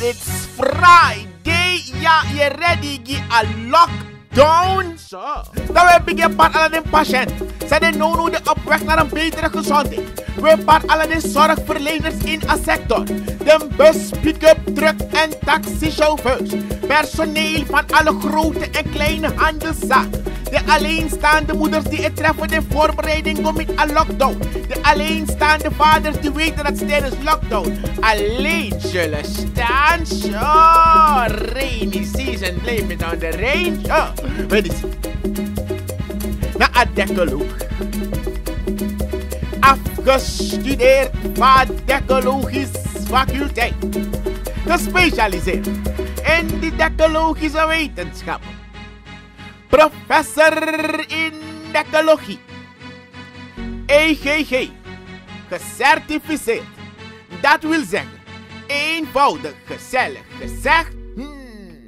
that it's Friday. Yeah, you ready get a lockdown? Sure. Dan we beginnen part of een patiënt. Zij de no-no de oprecht naar een betere gezondheid we bepaalt alle zorgverleners in een sector. De bus, pick-up, truck en taxichauffeurs. Personeel van alle grote en kleine handelszaken. De alleenstaande moeders die het treffen de voorbereiding om met een lockdown. De alleenstaande vaders die weten dat ze tijdens lockdown alleen zullen staan. Zo, rainy season, blijf it on de rain. Zo, wat is Na het dekkelhoek afgestudeerd vaartechnologische faculteit. Gespecialiseerd in de technologische wetenschap. Professor in technologie. EGG. Gecertificeerd. Dat wil zeggen, eenvoudig, gezellig gezegd. Hmm.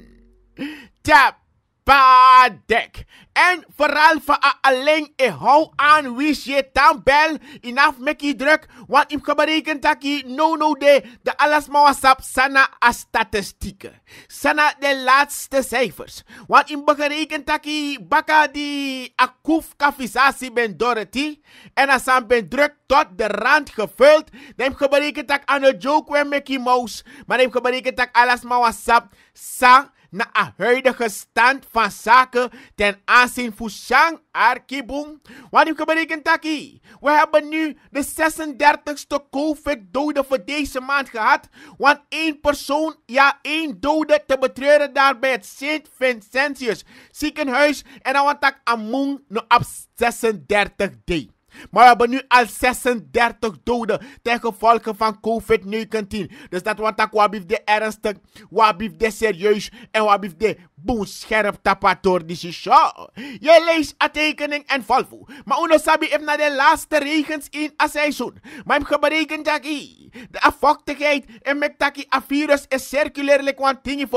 Tap padek. En vooral voor alleen ik eh, hou aan wie je tambel. Inaf je druk. Want ik berekent dat no no nou, de. De alles maar WhatsApp sana a statistieken. Sana de laatste cijfers. Want ik berekent dat baka die akuf kafisatie ben Dorothy. En als aan ben druk tot de rand gevuld. Dan heb berekent dat aan de joke met je mouse. Maar je heb berekent dat alles maar WhatsApp sa na de huidige stand van zaken ten aanzien van Shang Arkibung. Wat ik berekent We hebben nu de 36ste COVID-doden voor deze maand gehad. Want één persoon, ja één dode te betreuren daar bij het Sint Vincentius ziekenhuis. En dan wat ik among no op 36 day. Maar we hebben nu al 36 doden ten gevolge van COVID-19. Dus dat wat ik wabief de ernstig, wat de serieus en wat de boem scherp tapator die show. Je leest aantekening en valvo. Maar uno sabi heb na de laatste regens in een seizoen. Maar heb berekend dat de afvochtigheid en met taki a virus is circulair want dingen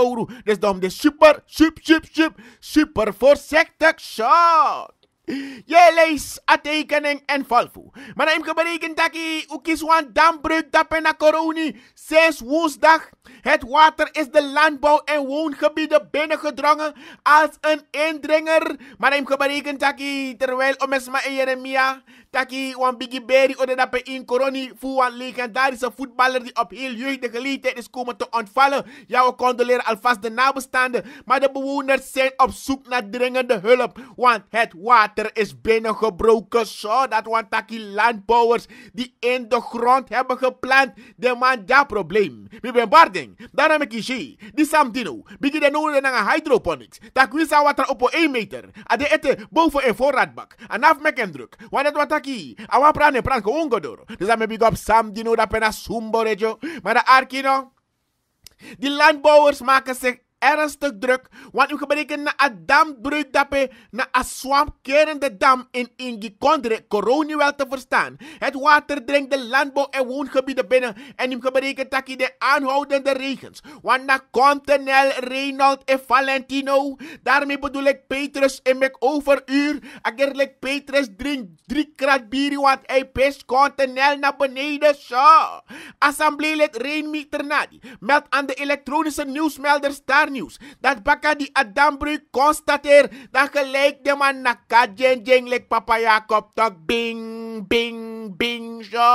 Dus dan de super, super, super, super voorzichtig show. Je leest aantekening en valvo. Maar neem berekend dat je ook is want dambreuk dat na coroni. Sinds woensdag. Het water is de landbouw en woongebieden binnengedrongen als een indringer. Maar neem berekend dat je terwijl om Esma en Jeremia Taki wan Biggie Berry de in Coroni. Voor een legendarische voetballer die op heel jeugdige leeftijd is komen te ontvallen. Jouw we condoleren alvast de nabestaanden. Maar de bewoners zijn op zoek naar dringende hulp. Want het water is binnengebroken. Zodat want Taki landbouwers die in de grond hebben geplant. De man dat probleem. We ben barding. Daarom ik je. Die samdino. Biggie de noorden naar hydroponics. Tak wisa water op 1 meter. Ade ette boven een voorraadbak. En af druk. Want het wat arki. I want pran pran ko ungo doro. Dus dan big up Sam nu dat pena sumbo rejo. Maar de arki de Die landbouwers maken zich ernstig druk, want u gebreken na Adam dambreuk dappe, na een kerende dam in Ingi Kondre, corona wel te verstaan. Het water dringt de landbouw en woongebieden binnen en u gebreken taki de aanhoudende regens. Want na Continental, Reynold en Valentino, daarmee bedoel ik Petrus in mijn overuur, eigenlijk Petrus drink drie krat bier, want hij pest Continental naar beneden, zo. let Rainmeter Nadi. Meld aan de elektronische nieuwsmelders daar nieuws. Dat baka die Adambru constateert dat gelijk de man na kajenjeng lek papa Jacob tok bing bing bing zo.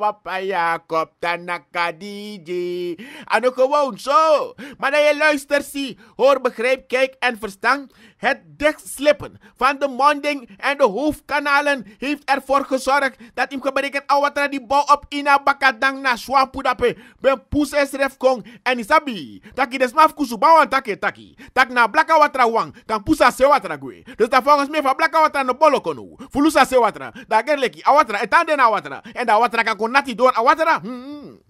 Papa Jacob dan na kadiji. En ook gewoon zo. Maar dat je luistert, zie, hoor, begrijp, kijk en verstand. Het dichtslippen van de monding en de hoofdkanalen heeft ervoor gezorgd dat hem gebreken awatra die bouw op ina bakadang na swampudape. Ben poes en srefkong en isabi. Dat de desmaf kusu bawan taki e taki. Tak na blaka watra wang, kan pusa se watra gwe. Dus da volgens mij van blaka watra no bolo konu. Fulusa se watra. Da Awatra a watra, etande na watra. En da watra kan konati door a watra. Hmm.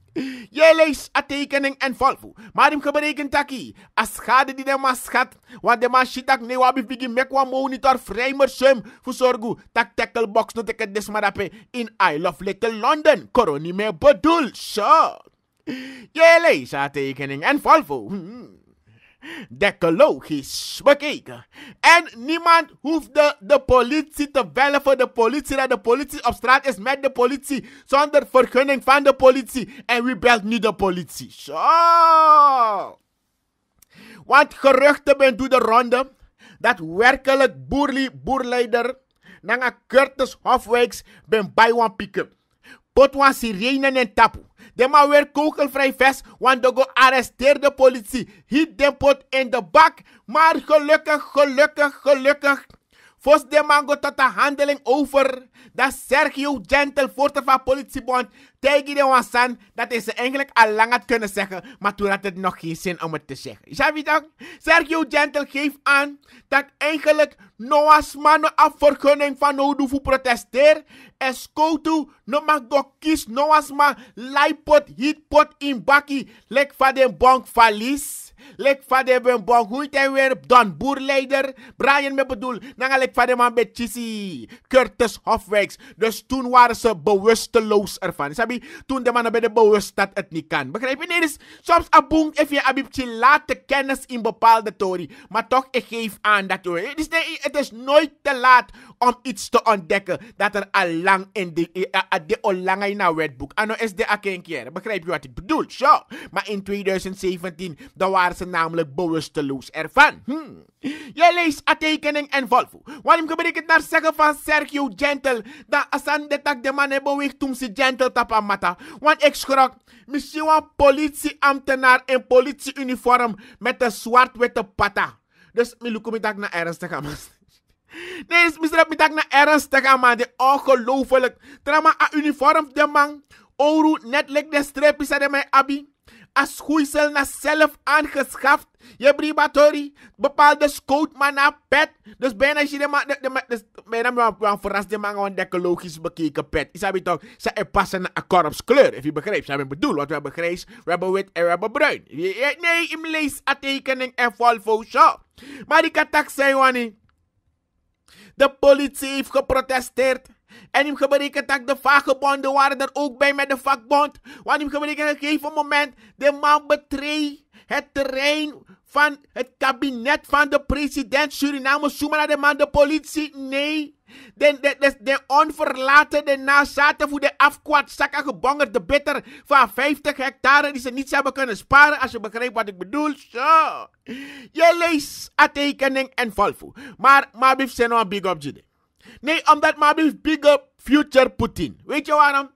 Jij leest a tekening en volvo. Maar hem taki. A schade die de mas gaat. Want de mas shitak nee wabi figi mekwa monitor framer sum. Fusorgu tak tackle box no teke desmarape. In I love little London. Koroni me bedoel. Zo. Jij leest tekening en volvo. Decologisch bekeken. En niemand hoefde de politie te bellen voor de politie. Dat de politie op straat is met de politie. Zonder vergunning van de politie. En wie belt nu de politie? Zo. Want geruchten ben door de ronde. Dat werkelijk boerli boerleider. Nanga Curtis Hofwijks ben bij one pick-up. Pot wan en tapu. De man weer kogelvrij vest, want de gearresteerde politie Hit de pot in de bak. Maar gelukkig, gelukkig, gelukkig. Vos de man tot de handeling over. Dat Sergio gentle voorzitter van politiebond, tegen san dat is ze eigenlijk al lang had kunnen zeggen, maar toen had het nog geen zin om het te zeggen. Snap je dan? Sergio Gentle geeft aan dat eigenlijk Noah's mannen afvergunning van Odufu protesteer en Skotu no mag go kies Noah's man laipot, hitpot in bakkie, lek van de bank valies. Lek van de ben bon goed en weer dan boerleider. Brian me bedoel, nanga nou, lek van de man met Curtis Hofwegs. Dus toen waren ze bewusteloos ervan. Sabi toen de mannen bij de bouwers dat het niet kan. Begrijp je? Nee, dus soms aboon even je abibtje laat kennis in bepaalde tori. Maar toch, ik geef aan dat is, het is nooit te laat om iets te ontdekken dat er al lang in de, eh, eh, eh, de onlange in wetboek. Ano ah, is de keer. Begrijp je wat ik bedoel? Ja. Maar in 2017, dan waren ze namelijk bewusteloos ervan. Hmm. Je leest a en Volvo. Waarom gebruik het naar zeggen van Sergio Gentle? Dat asan de tak de man hebben weg toen ze Gentle tapen mata. Want ik schrok. Misschien een politieambtenaar in politieuniform met een zwart-witte pata. Dus ik look me tak naar ernstig aan. Nee, is misschien dat naar ernstig aan, man. Ongelooflijk. Trama a uniform de man. Oru net lek de streepjes aan mijn abi als schoeisel naar zelf aangeschaft. Je bribatori, bepaalde scout maar naar pet. Dus bijna als je de man, de, de, dus is bijna verrast de man ontdekken logisch bekeken pet. Is dat toch? Ze passen naar een korpskleur, Heb je begrepen? begrijpt. we bedoel, want we hebben grijs, we hebben wit en we hebben bruin. Nee, ik lees a tekening en Volvo shop. Maar ik kan zeggen De politie heeft geprotesteerd. En hem gebruiken dat de vagebonden waren er ook bij met de vakbond. Want hem gebreken op een gegeven moment de man betreedt het terrein van het kabinet van de president Suriname. maar naar de man de politie. Nee. De, de, de, de onverlaten, de nazaten voor de gebongerd de bitter van 50 hectare die ze niet hebben kunnen sparen. Als je begrijpt wat ik bedoel. Zo. Je leest aantekening en volvo. Maar, maar, bief zijn nou een big op jullie. Nay, on omdat Mabil bigger future Putin. Wait you waarom?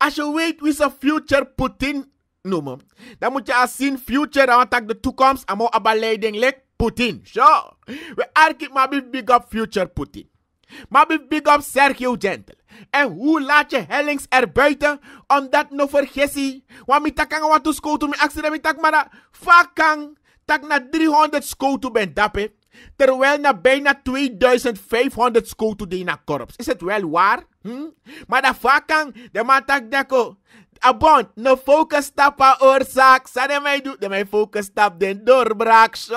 I should wait with a future Putin no mom. That je I seen future, want dat I'm more about abaleiding like Putin. Sure. So, we arkiep Mabil big up future Putin. Mabil big up Sergio Gentle. And who laat a Hellings er on Omdat no vergessie. Want mi takang wat to school to mi accident mi tak mara. Vakang. Tak na 300 school to ben dappe. Terwijl na bijna 2500 schoten na korps. Is het wel waar? Hm? Maar dat kan, de matak deko. Abon, no focus stappa oorzaak. je mij doen, de mijn focus stap den doorbraak. Zo!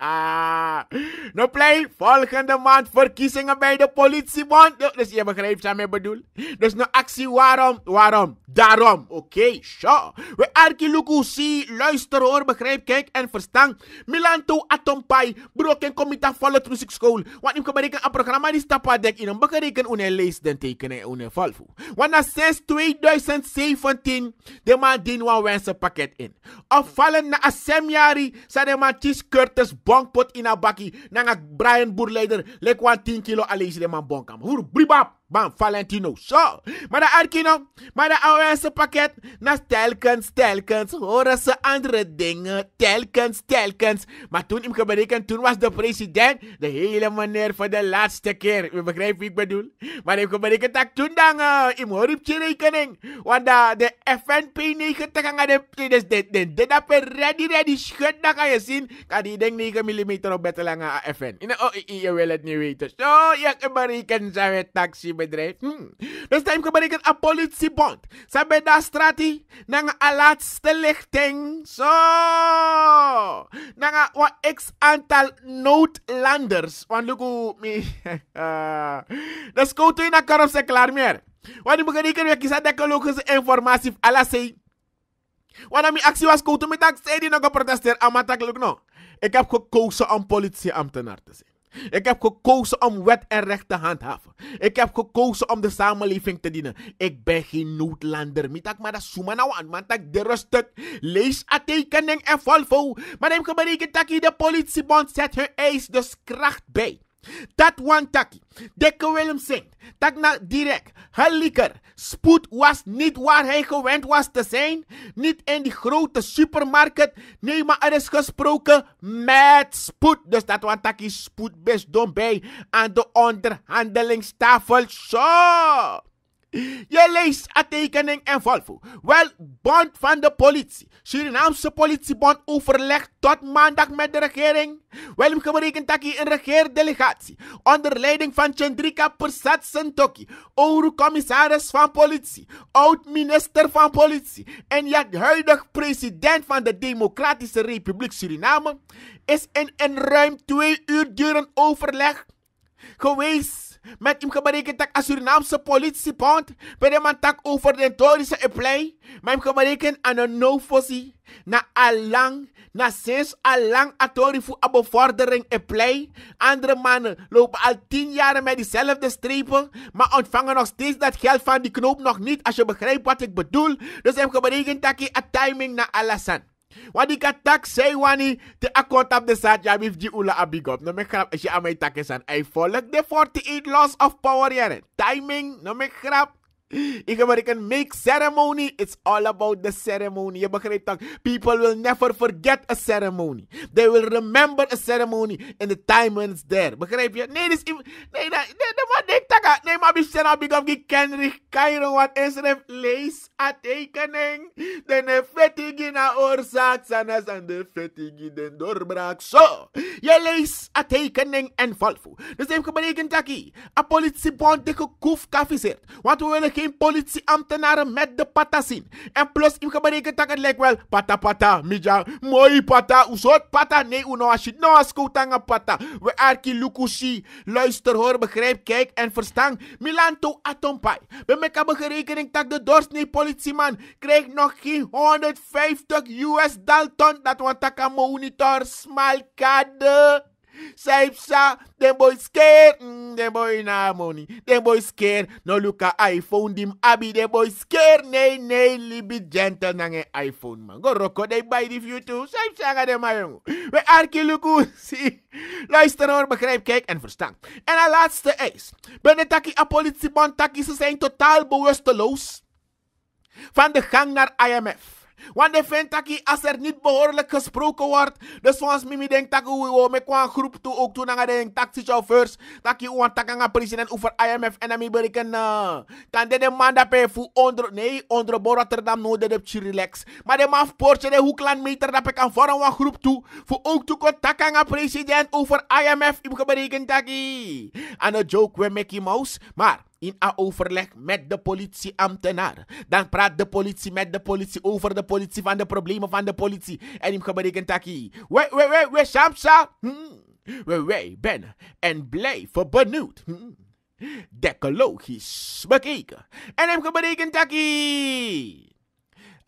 Ah. no play, volgende maand verkiezingen bij de politiebond. Dus je begrijpt wat ik bedoel. Dus no actie, waarom? Waarom? Daarom. Oké, okay, sure. We arkilukusi, luister hoor, begrijp, kijk en verstaan. Milanto atompai, broken comita vollet music school. Want ik bereken een programma die stappen dek in een begereken une lees den tekenen une volvo. Want na sinds 2017, de man die wan nou wensen pakket in. Afvallen na asemjari, sa de man Curtis Bonk pot in Abaki baki. Brian Burleider lekwa 10 kilo alleen man bonkam. Hur bribab. Bam, Valentino. Zo. Maar de Arkino, maar de ouderse pakket. Na telkens, telkens horen ze andere dingen. Telkens, telkens. Maar toen hem gebreken, toen was de president de hele meneer voor de laatste keer. U begrijpt wie ik bedoel? Maar hij heeft gebreken dat toen dan eh, hem hoor op je rekening. Want eh, de FNP 90 gaan de dus dit, dit, dit, dat ready, ready, schud. Dan ga je zien, kan die ding 9 mm op bettelangen eh, FN. Oh, je wil het niet weten. Zo, je gebreken zijn we taxi bedrijf. Hmm. Dus dat heeft berekend een politiebond. Ze hebben daar stratie naar een laatste lichting. Zo. Naar een x aantal noodlanders. Want look hoe... Ah. Dus koudt u naar Karofse klaar meer. Want ik begrijp dat ik dekologische informatie alles zei. Want mijn actie was koudt u met dat zei die nog geprotesteerd. Maar dat lukt Ik heb gekozen om politieambtenaar te zijn. Ik heb gekozen om wet en recht te handhaven. Ik heb gekozen om de samenleving te dienen. Ik ben geen noodlander. Mitak maar dat suma nou aan, man tak de rustig. Lees a en volvo. Maar neem gebreken dat de politiebond zet hun eis dus kracht bij. Dat one taki. Willem zingt. dat na direct. Halliker. Spoed was niet waar hij gewend was te zijn. Niet in die grote supermarkt. Nee, maar er is gesproken met spoed. Dus dat one taki spoed best dom bij aan de onderhandelingstafel. Zo. Je leest een tekening en Volvo. Wel, bond van de politie. Surinaamse politiebond overlegt tot maandag met de regering. Wel, gerekend dat hij een regeerdelegatie onder leiding van Chandrika Persat oud commissaris van politie, oud-minister van politie en ja, huidig president van de Democratische Republiek Suriname, is in een ruim twee uur durend overleg geweest met hem gebreken tak als Surinaamse politiepont. bij Pede man tak over de torische eplei. Maar hem gebreken aan een no fossie Na alang, na sinds alang a tori voor a bevordering eplei. Andere mannen lopen al tien jaren met diezelfde strepen. Maar ontvangen nog steeds dat geld van die knoop nog niet. Als je begrijpt wat ik bedoel. Dus hem gebreken tak a timing na alasan. Wadi ik tak say wani te account up the sat ya with ji ula abigop. No me grap, je amai tak is aan. Hij volgt de 48 loss of power yare. Timing, no me grap. American make ceremony. It's all about the ceremony. Je begrijpt dat? People will never forget a ceremony. They will remember a ceremony in the time when it's there. Begrijp je? Nee, dus, nee, nee, nee, maar denk dat. Nee, ma misschien heb ik hem gekenrich. Kairo, wat is er? Lees a tekening. Den vettig eh, na orsak Sanas en de vettig den doorbraak. so Je lace a tekening en valvo. Dus heeft berekend dat. A politiebond die gekoefkafiseerd. Want we willen geen politieambtenaren met de pata zien. En plus, ik berekend dat het lijkt wel pata pata, midja, mooi pata, soort pata, nee, uno als je nou als pata. We arki lukushi, luister hoor, begrijp, kijk en verstaan. Milanto atompai. We meka berekening dat de doorsnee politieman krijgt nog geen 150 US dalton dat want kan monitor smalkade. Saipsa, them boys scared. Mm, them boy na money. Them boy scared. No look at iPhone. Them abi. Them boy's scared. Nay, nay, libi gentle nang iPhone man. Go rocko they buy the view too. Saipsa ga them ayong. We arki luku. See. Luister hoor, begrijp, kijk en verstaan. En een laatste is. Ben het taki a politieband taki. Ze zijn totaal bewusteloos. Van de gang naar IMF. Want de vindt dat als er niet behoorlijk gesproken wordt. Dus soms mimi denkt dat we met een groep toe ook toen naar de taxichauffeurs. Dat je want dat president over IMF en dan bereken. Kan dit de man dat bij voor onder. Nee, onder Rotterdam nodig heb je relax. Maar de man poortje de hoekland meter dat ik kan voor een groep toe. Voor ook toe contact president over IMF. Ik bereken dat. Aan een joke we Mickey Mouse. Maar in a overleg met de politieambtenaar. Dan praat de politie met de politie over de politie van de problemen van de politie. En hem gebreken taki. Wij, we we we we Hmm. we wij ben en blijven benieuwd. Hmm. Dekologisch bekeken. En hem gebreken taki.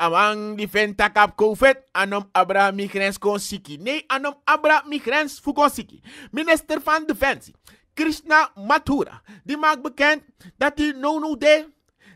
Amang di venta kap COVID, anom abra migrants kon siki. Nee, anom abra migrants fu kon siki. Minister van Defensie. Krishna Mathura. Die maakt bekend dat hij no-no deed.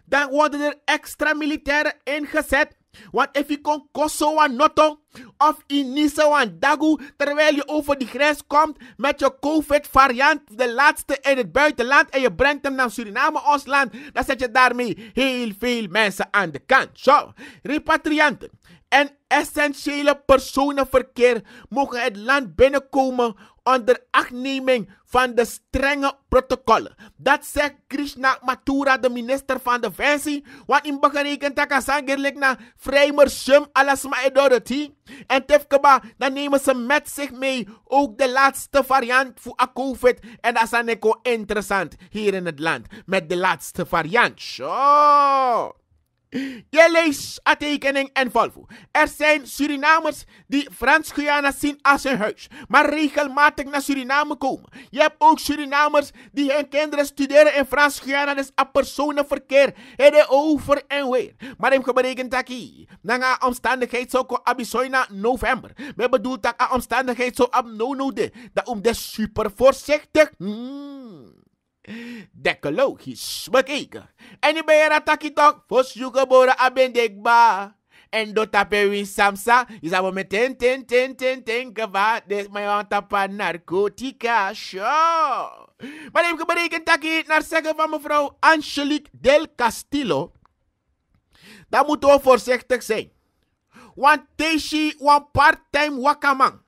Dan worden er extra militairen ingezet. Want if you kon Kosovo Noto, of in Nisawan Dagu, terwijl je over die grens komt met je COVID-variant, de laatste in het buitenland, en je brengt hem naar Suriname, ons land, dan zet je daarmee heel veel mensen aan de kant. Zo, repatrianten en essentiële personenverkeer mogen het land binnenkomen onder achtneming van de strenge protocollen. Dat zegt Krishna Mathura, de minister van Defensie, wat in berekent dat kan zijn na Vrijmer Shum Alasma Edorati. En Tifkeba, dan nemen ze met zich mee ook de laatste variant voor COVID. En dat is dan ook interessant hier in het land. Met de laatste variant. Zo. Je leest aantekening en Volvo. Er zijn Surinamers die Frans-Guyana zien als hun huis, maar regelmatig naar Suriname komen. Je hebt ook Surinamers die hun kinderen studeren in Frans-Guyana, dus aan personenverkeer, en over en weer. Maar hem berekent dat hier, na omstandigheid zo abisoina november. We bedoelt dat omstandigheid zo ab dat om de super voorzichtig. Hmm. Dekologisch bekeken. En je bent er taki tok, fos jukeboren abendekba. En do tape win samsa, is abo me ten ten ten ten ten kava, des my want tapa narcotica show. Maar even berekend Kentucky, naar zeggen van mevrouw Angelique Del Castillo. Dan moeten we voorzichtig zijn. Want deze one part-time wakaman.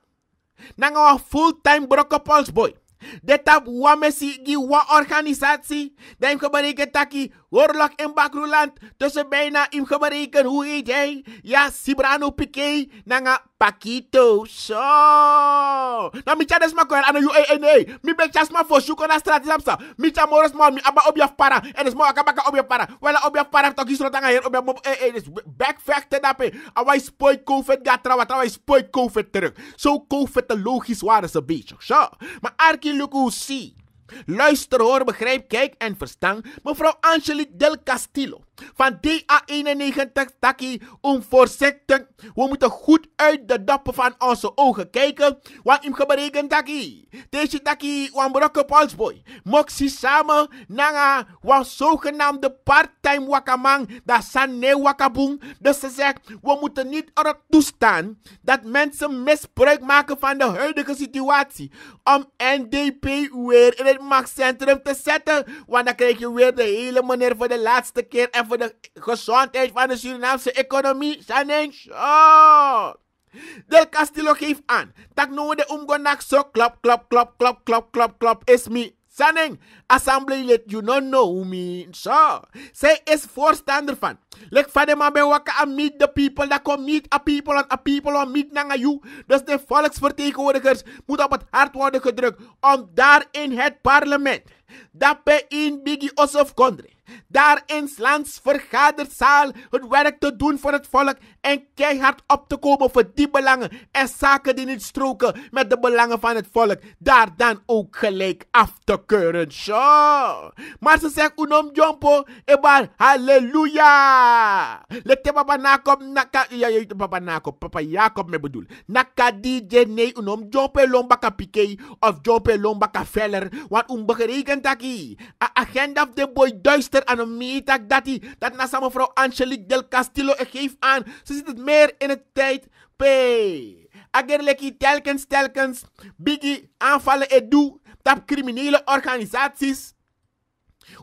Dan full time fulltime brokkepolsboy. boy. De tap wa mesi gi wa organisatie. Denk ke taki Oorlog in Bakruland tussen bijna ingebreken. Hoe heet hij? Ja, Sibrano Piqué. Nanga Paquito. Zo. Na nou, Micha des ana aan de UANA. Mi ben chas ma voor zoeken naar straat. Micha Morris man. Mi abba op para. En desma akabaka op para. Wella op para. Toch is hier op je mop. Eh, eh. Dus backfacted Awai spoit COVID gaat trouwen. Trouwens spoit COVID terug. Zo COVID logisch waren ze bitch. beetje. Zo. Maar Arki see. Luister, hoor, begrijp, kijk en verstaan. Mevrouw Angelique Del Castillo van DA91 Taki Onvoorzichtig. We moeten goed uit de doppen van onze ogen kijken. Wat hem berekent Taki. Deze Taki wan brokken polsboy. Moxi samen nanga was zogenaamde part-time wakamang. Dat san wakaboom. wakabung. Dus ze zegt, we moeten niet erop toestaan dat mensen misbruik maken van de huidige situatie. Om NDP weer in het supermarktcentrum te zetten. Want dan krijg je weer de hele meneer voor de laatste keer. En voor de gezondheid van de Surinaamse economie. Zijn shot. Del Castillo geeft aan. Tak no de omgonak zo Klop, klop, klop, klop, klop, klop, klop. is me. Sanning, assemblée you don't know who me. So, zij is voorstander van. Lek van de man ben wakker meet the people. Dat komt meet a people en a people on meet naar you. Dus de volksvertegenwoordigers moeten op het hart worden gedrukt. Om um, daar in het parlement. Dat bij in Biggie Ossof Kondre. Daar in lands vergaderzaal het werk te doen voor het volk en keihard op te komen voor die belangen en zaken die niet stroken met de belangen van het volk, daar dan ook gelijk af te keuren. Zo. Maar ze zegt, unom jompo, ebar, halleluja. Lette papa nakom, naka, ja, ja, papa nakom, papa Jacob me bedoel. Naka DJ, nee, unom jompe lombaka pike, of jompe lombaka feller, want um taki. A agenda of de boy duister aan een meetak dat hij, dat na mevrouw Angelique del Castillo geeft aan, ze zit het meer in het tijd P. Agerleki telkens telkens. Biggie aanvallen doe Tap criminele organisaties.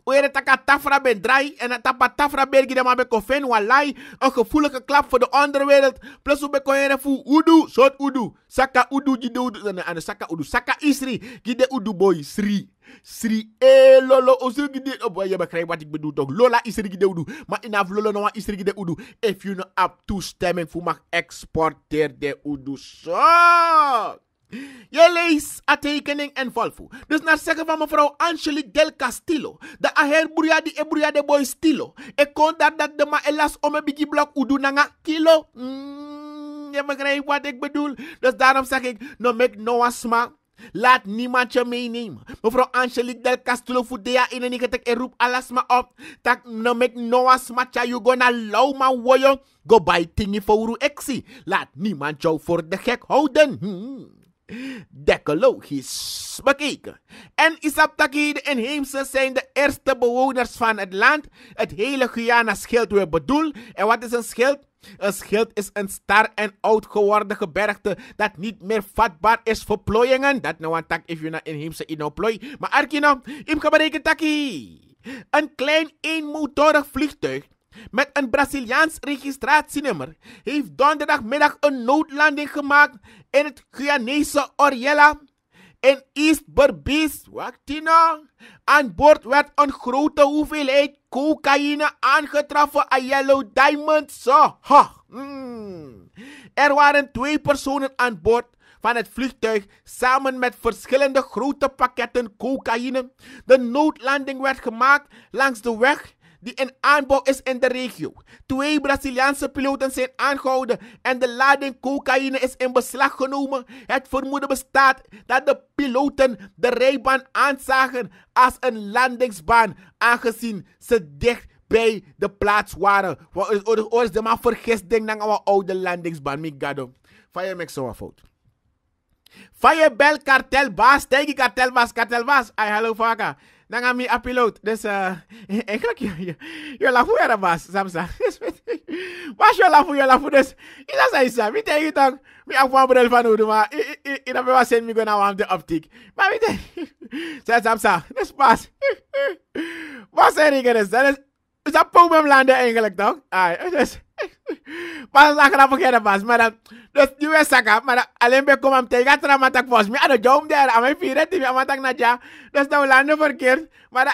Oere taka tafra bedrai en tapa tafra bergi de mabe kofen walai. Een gevoelige klap voor de onderwereld. Plus we bekoeren fu udu, soort udu. Saka udu gide udu. saka udu. Saka isri gide udu boy sri. Sri e lolo osri gide. Oh boy, ya begrijpt wat ik bedoel Lola isri gide udu. ma inaf lolo no isri gide udu. If you no up stemming, fu mag exporter de udu. Zo. So. Je leest a tekening en valfu. Dus naar zeggen van mevrouw Angelique Del Castillo. De aher Buriadi e Buriade boy stilo. Ik e kon dat dat de ma elas om een biggie blok udunanga nanga kilo. Mm, je begrijpt wat ik bedoel. Dus daarom zeg ik, no make no asma. Laat niemand je meenemen. Mevrouw Angelique del Castillo Fudea in een ketek en roep alles maar op. Tak no mek noas matcha you gonna low ma woyo. Go buy tingi voor uru exi. Laat niemand jou voor de gek houden. Hmm. decologisch bekeken. En Isaptakide en Heemse zijn de eerste bewoners van het land. Het hele Guyana-schild weer bedoel. En wat is een schild? Een schild is een star en oud geworden gebergte dat niet meer vatbaar is voor plooiingen. Dat nou een tak if je naar inheemse ino plooi. Maar arkino, im berekent taki. Een klein eenmotorig vliegtuig met een Braziliaans registratienummer heeft donderdagmiddag een noodlanding gemaakt in het Guyanese Oriella in East Berbice, Waktino. Aan boord werd een grote hoeveelheid cocaïne aangetroffen aan Yellow Diamond. Zo, hmm. Er waren twee personen aan boord van het vliegtuig samen met verschillende grote pakketten cocaïne. De noodlanding werd gemaakt langs de weg die in aanbouw is in de regio. Twee Braziliaanse piloten zijn aangehouden en de lading cocaïne is in beslag genomen. Het vermoeden bestaat dat de piloten de rijbaan aanzagen als een landingsbaan, aangezien ze dicht bij de plaats waren. Oors de man vergist denk aan een oude landingsbaan, migado. Fire mix zo'n fout. Van je bel kartelbaas, tegen kartelbaas, kartelbaas, hallo vaka. dan aan mij upload. this uh, eigenlijk, je, je lafu ja, baas, Samsa. Baas, je lafu, je lafu. Dus, is dat zijn, Sam. Ik denk dat ik een voorbeeld van hoe doen, maar ik heb send zin, ik ben aan the optic, Maar ik denk, zei Samsa, dus baas. Wat zeg ik dus? Dat is, is dat problem landen eigenlijk, dog? Ah, dus... Mas lá que não quero mais, mano. Dos duas saca, mano. Além de como am teiga tra matak fos, me ado jom der, am ei fira tibi am matak naja. Dos da Holanda verkeerd, mano.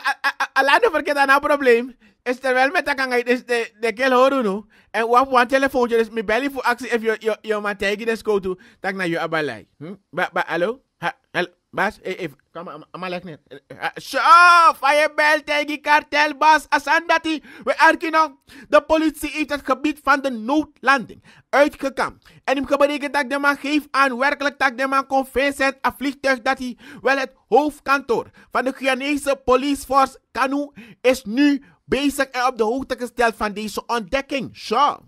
Holanda verkeerd aan een probleem. Is terwijl met kan hij dus de de keel horen nu. En wat voor een telefoontje dus me belly voor actie if yo yo yo matak dus go to tak na yo abalai. Hm? Ba ba hallo. Ha, hallo. Mas, even, eh, eh, kom maar, leg neer. Eh, Sjof, firebell tegen die kartelbaas Asandati. We erkennen, nou. de politie heeft het gebied van de noodlanding uitgekampt. En hem gebreken dat de man geeft aan, werkelijk dat de man kon Vincent een vliegtuig dat hij wel het hoofdkantoor van de Guyanese Police Force Kanu is nu bezig en op de hoogte gesteld van deze ontdekking. Sjof,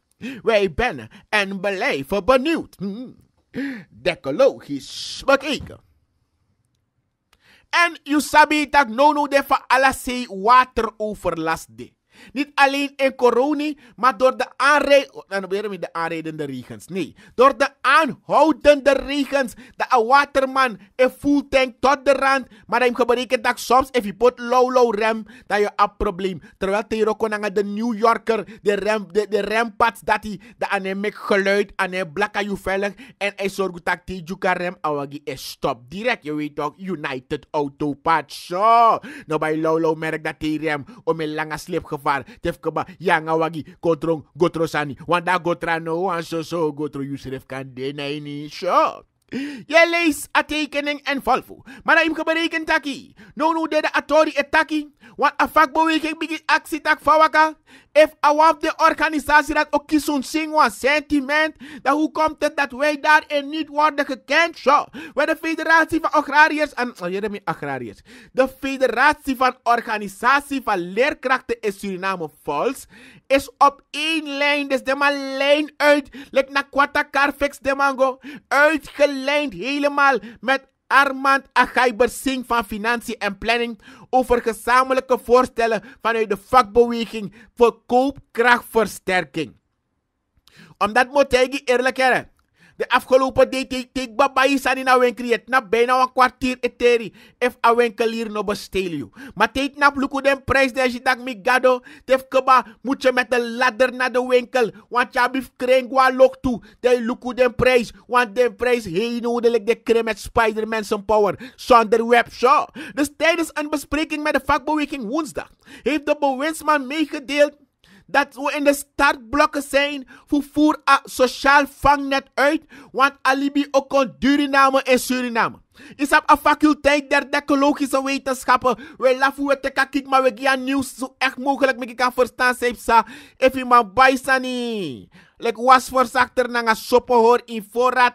wij ben en blijven benieuwd. Hm. Dekologisch bekeken. En je sabi dat no no de van alle water overlast de. Niet alleen in corona, maar door de, aanrij oh, de aanrijdende regens. Nee, door de aanhoudende regens. De waterman je full tank tot de rand. Maar hij je berekent dat soms, als je pot low low rem, dat je een probleem. Terwijl Tero kon de New Yorker, de, rem, de, de rempad dat hij, dat anemic geluid, aan een blakka je veilig. En hij zorgt dat die juka rem, awagi is stop direct. Je weet toch, United Auto Parts. Zo, nou bij low low merk dat die rem, om een lange slipgevaar. Tefkeba, yang awagi, gotrong, gotrosani. Want daar gotrano, en zo zo, gotro, Yusuf kan denai niet. Zo. Je leest een tekening en valvo. Maar dat heeft berekend taki. Nou nu de atori et taki. Want a vakbeweging begint actie tak fawaka. If a wap de organisatie dat ook kiezen zing was sentiment. Dan hoe komt het dat wij daarin niet worden gekend? Zo. Waar de federatie van agrariërs en... Oh, je agrariërs. De federatie van organisatie van leerkrachten in Suriname vals. Is op één lijn. Dus de man lijn uit. Lek na kwata karfix de mango. Uitgelegd lijnt helemaal met Armand Agaiber Singh van Financiën en Planning over gezamenlijke voorstellen vanuit de vakbeweging voor koopkrachtversterking. Omdat moet ik eerlijk zeggen, de afgelopen day take take babai sani winkel, wenkriet na bijna een kwartier eteri. Ef a winkelier no bestelio. Maar take na pluku den prijs de jitak mi gado. Tef keba moet je met de ladder naar de winkel. Want ja bif krengwa lok toe. Nou de luku den prijs. Want den prijs heel nodig de krem met Spider-Man zijn power. Zonder webshow. Dus tijdens een bespreking met de vakbeweging woensdag. Heeft de bewindsman meegedeeld dat we in de startblokken zijn. voor a sociaal vangnet uit. Want alibi ook on Suriname en Suriname. Is hebt een faculteit der decologische wetenschappen. We laten we te kijk maar we gaan nieuws zo echt mogelijk met kan verstaan. Sepsa, even maar bijsani. Lek was verzakter naar een soppen hoor in voorraad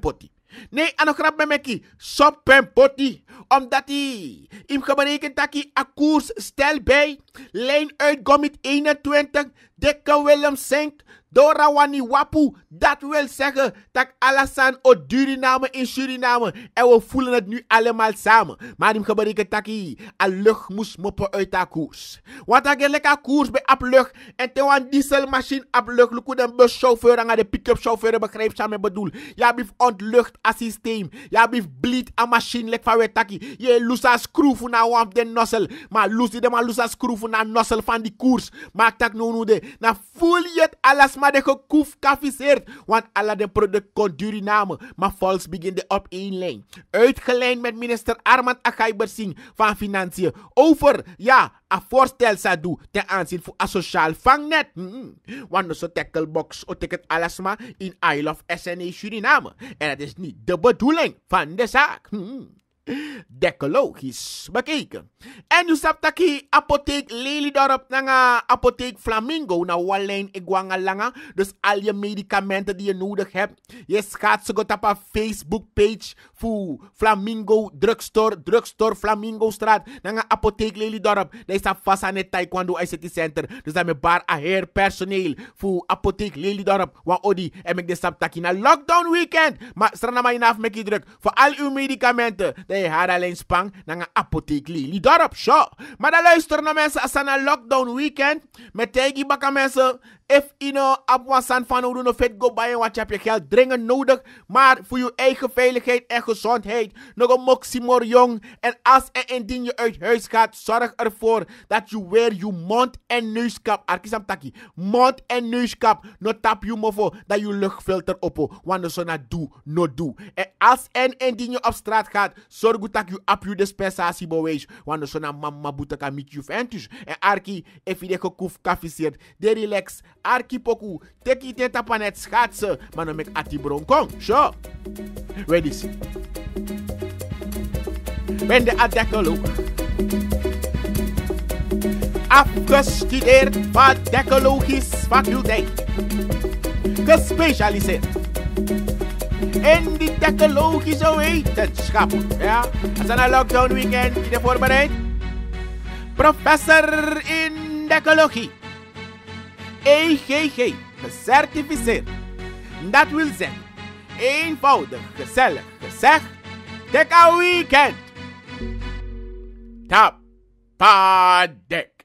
potty. Nee, grap met Shoppen potty omdat hij hem geberekend dat hij een koers stelt bij lijn uit Gomit 21, Dikke Willem Sink, Dorawani Wapu, dat wil zeggen dat Alassane Suriname in Suriname. En we voelen het nu allemaal samen. Maar die gebreken taki, al lucht moest moppen uit haar koers. Want dat lekker koers bij ap lucht. En te wan dieselmachine ap lucht. hoe den buschauffeur en de pick-up chauffeur begrijpt wat ik bedoel. Ja, bief ontlucht a systeem. Ja, bief bleed a machine lek van taki. Je lusa screw voor na wamp den nossel. Maar loes die de maar lusa screw voor na nossel van die koers. Maak dat nu nu de. Na nou, voel je het alles de gekoef kaviseerd, want alle de product kon duriname, maar volgens begint op één lijn. Uitgelijnd met minister Armand Akaiber van Financiën over, ja, een voorstel zou doen ten aanzien van een sociaal vangnet. Mm, mm. want Want nou onze tacklebox ticket alles maar in Isle of SNA Suriname. En dat is niet de bedoeling van de zaak. Mm, decologisch bekeken. En nu saptaki apotheek Lelydorp nanga apotheek Flamingo na walain igwanga langa. Dus al je medicamenten die je nodig hebt. Je gaat ze op een Facebook page voor Flamingo Drugstore, Drugstore Flamingo straat nanga apotheek Lelydorp. Daar is vast aan het Taekwondo ICT Center. Dus daar met bar aheer personeel voor apotheek Lelydorp. wat odi en ik de saptaki na lockdown weekend. Maar strana maar je druk voor al uw medicamenten allee, haar alleen spang naar een apotheek li. Li dorp, show. Maar dan luisteren naar mensen als aan een lockdown weekend. Met tegen bakken mensen If ino know, abwasan van hoe no fit go buy wat hebt je geld dringend nodig. Maar voor je eigen veiligheid en gezondheid. Nog een moximor jong. En als en indien je uit huis gaat, zorg ervoor dat je weer je mond en neuskap. Arkisam taki. Mond en neuskap. No tap je mofo. Dat je luchtfilter oppo. Want de zona do no do. En als en indien je op straat gaat, zorg dat je op je dispensatie bewees. Want de zona mama boete kan met je ventus. En Arki, if je de gekoef kafiseert, de relax arkipoku teki te tapanet schaatsen, maar dan ik ati bronkong. Zo. Weet je. Ben de adekkeloek. Afgestudeerd van dekologisch faculteit. Gespecialiseerd in die technologische wetenschap. Ja, als een lockdown weekend, je voorbereid? Professor in decologie. Hey, hey, hey! certificeer. Dat wil zeggen, eenvoudig, gezellig gezegd, take a weekend. Tapade.